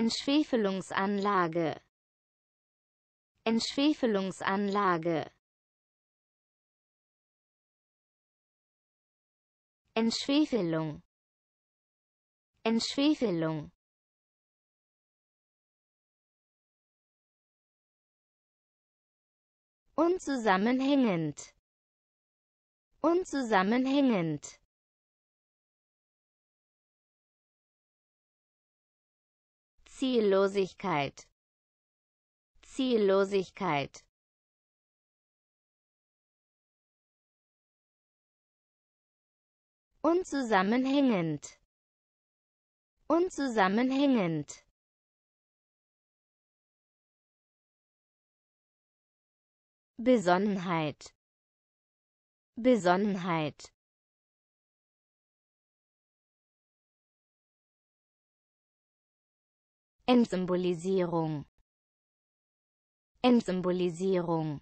Entschwefelungsanlage Entschwefelungsanlage Entschwefelung Entschwefelung unzusammenhängend unzusammenhängend Ziellosigkeit Ziellosigkeit unzusammenhängend unzusammenhängend Besonnenheit Besonnenheit Entsymbolisierung Entsymbolisierung